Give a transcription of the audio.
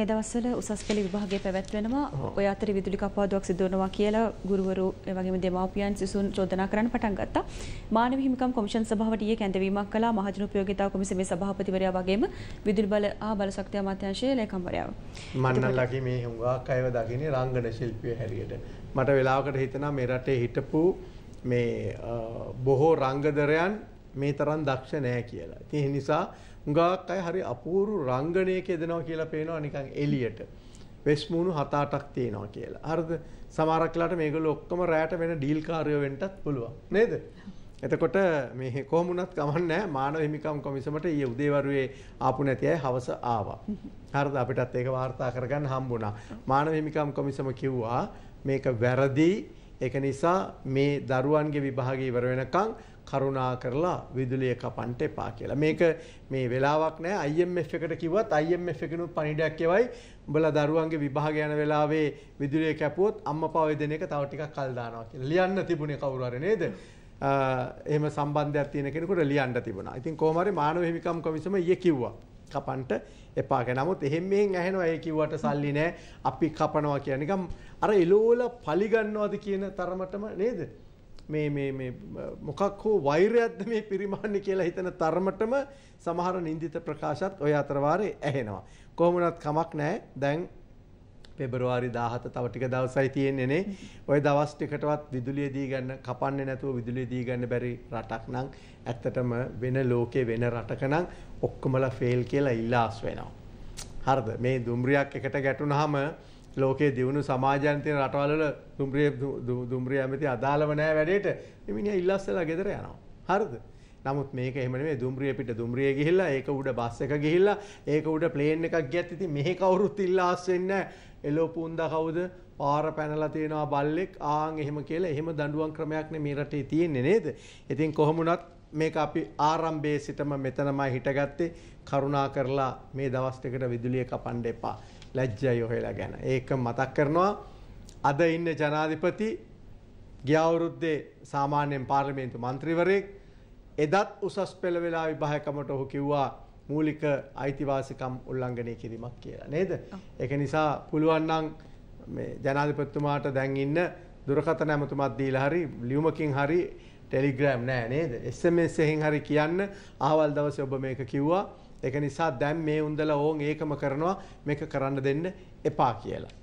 මේ දවස්වල උසස් පෙළ විභාගය පැවැත්වෙනවා ඔය අතර විදුලි කප්පාදුවක් සිදු වෙනවා කියලා ගුරුවරු ඒ වගේම දෙමාපියන් සිසුන් චෝදනා කරන්න පටන් ගත්තා. මානව හිමිකම් කොමිෂන් සභාවට ඊයේ කැඳවීමක් කළා මහජන උපයෝගිතා කොමිසමේ සභාපතිවරයා වගේම විදුලි බල ආ බලශක්ති අමාත්‍යාංශයේ ලේකම්වරයාව. මන්නල්ලාගේ මේ හුඟක් අයව දකින්නේ රංගන ශිල්පිය හැටියට. මට වෙලාවකට හිතෙනවා මේ රටේ හිටපු මේ බොහෝ රංගදරයන් මේ තරම් දක්ෂ නෑ කියලා. ඉතින් ඒ නිසා හුඟක් අය හරි අපූර්ව රංගනයක යෙදෙනවා කියලා පේනවා නිකන් එළියට. වෙස් මූණු 7-8ක් තියෙනවා කියලා. හරිද? සමහරක් වෙලාවට මේගොල්ලෝ ඔක්කොම රැයට වෙන ඩීල් කාර්යෝ වෙන්නත් පුළුවන්. නේද? එතකොට මේ කොහොම වුණත් කමන්නේ මානව හිමිකම් කොමිසමට ඊයේ උදේවරුේ ආපු නැති අය හවස ආවා. හරිද අපිටත් ඒක වාර්තා කරගන්න හම්බුණා. මානව හිමිකම් කොමිසම කිව්වා මේක වැරදි ඒක නිසා මේ දරුවන්ගේ විභාගය ඉවර වෙනකන් කරුණා කරලා විදුලිය කපන්න එපා කියලා. මේක මේ වෙලාවක් නෑ IMF එකට කිව්වත් IMF එකනොත් පණිඩයක් එවයි. උඹලා දරුවන්ගේ විභාග යන වෙලාවේ විදුලිය කැපුවොත් අම්මා පාවෙ දෙන එක තව ටිකක් කල් දානවා කියලා. ලියන්න තිබුණේ කවුරු හරි නේද? එහෙම සම්බන්ධයක් තියෙන කෙනෙකුට ලියන්න තිබුණා. ඉතින් කොහොම හරි මානව හිමිකම් කොමිසම ඊයේ කිව්වා. කපන්ට එපාක. නමුත් එහෙන් මෙහෙන් ඇහෙනවා ඒ කිව්වට සල්ලි නෑ අපි කපනවා කියන නිකම් අර එළෝල පලි ගන්නවද කියන තරමටම නේද? මේ මේ මේ මොකක් හෝ වෛරයක්ද මේ පිරිමාන්නේ කියලා හිතන තරමටම සමහර නින්දිත ප්‍රකාශත් ওই අතර වාරේ ඇහෙනවා. කොහොම වුණත් කමක් නැහැ. දැන් පෙබරවාරි 17 තව ටික දවසයි තියෙන්නේනේ. ওই දවස් ටිකටවත් විදුලිය දී ගන්න කපන්නේ නැතුව විදුලිය දී ගන්න බැරි රටක් නම් ඇත්තටම වෙන ලෝකේ වෙන රටක නම් ඔක්කොමලා ෆේල් කියලා ඉල්ලාස් වෙනවා. හරිද? මේ දුම්රියක් එකට ගැටුනහම ලෝකේ දියුණු සමාජයන් තියෙන රටවල වල දුම්රිය දුම්රිය ඇමති අදාළව නැහැ වැඩේට. මේ මිනිහා ඉල්ලාස්සලා ගෙදර යනවා. හරිද? නමුත් මේක එහෙම නෙමෙයි දුම්රිය පිට දුම්රිය ගිහිල්ලා ඒක උඩ බස් එක ගිහිල්ලා ඒක උඩ ප්ලේන් එකක් ගියත් ඉතින් මෙහෙ කවුරුත් ඉල්ලාස් වෙන්නේ නැහැ එළෝ පුන්දා කවුද පාර පැනලා තියෙනවා බල්ලෙක් ආන් එහෙම කියලා එහෙම දඬුවම් ක්‍රමයක් නේ මේ රටේ තියෙන්නේ නේද ඉතින් කොහොමුණත් මේක අපි ආරම්භයේ සිටම මෙතනමයි හිටගත්තේ කරුණා කරලා මේ දවස් ටිකට විදුලිය කපන්න එපා ලැජ්ජයි ඔහෙලා ගැන ඒක මතක් කරනවා අද ඉන්න ජනාධිපති ගිය අවුරුද්දේ සාමාන්‍යයෙන් පාර්ලිමේන්තු මන්ත්‍රීවරයෙක් එදත් උසස් පෙළ වෙලා විභාගකමට ඔහු කිව්වා මූලික අයිතිවාසිකම් උල්ලංඝනය කිරීමක් කියලා නේද? ඒක නිසා පුළුවන් නම් මේ ජනාධිපතිතුමාට දැන් ඉන්න දුරකථන ඇමතුමක් දීලා හරි ලියුමකින් හරි ටෙලිග්‍රෑම් නෑ නේද? SMS එකෙන් හරි කියන්න ආවල් දවසේ ඔබ මේක කිව්වා. ඒක නිසා දැන් මේ උන්දලා ඕන් ඒකම කරනවා මේක කරන්න දෙන්න එපා කියලා.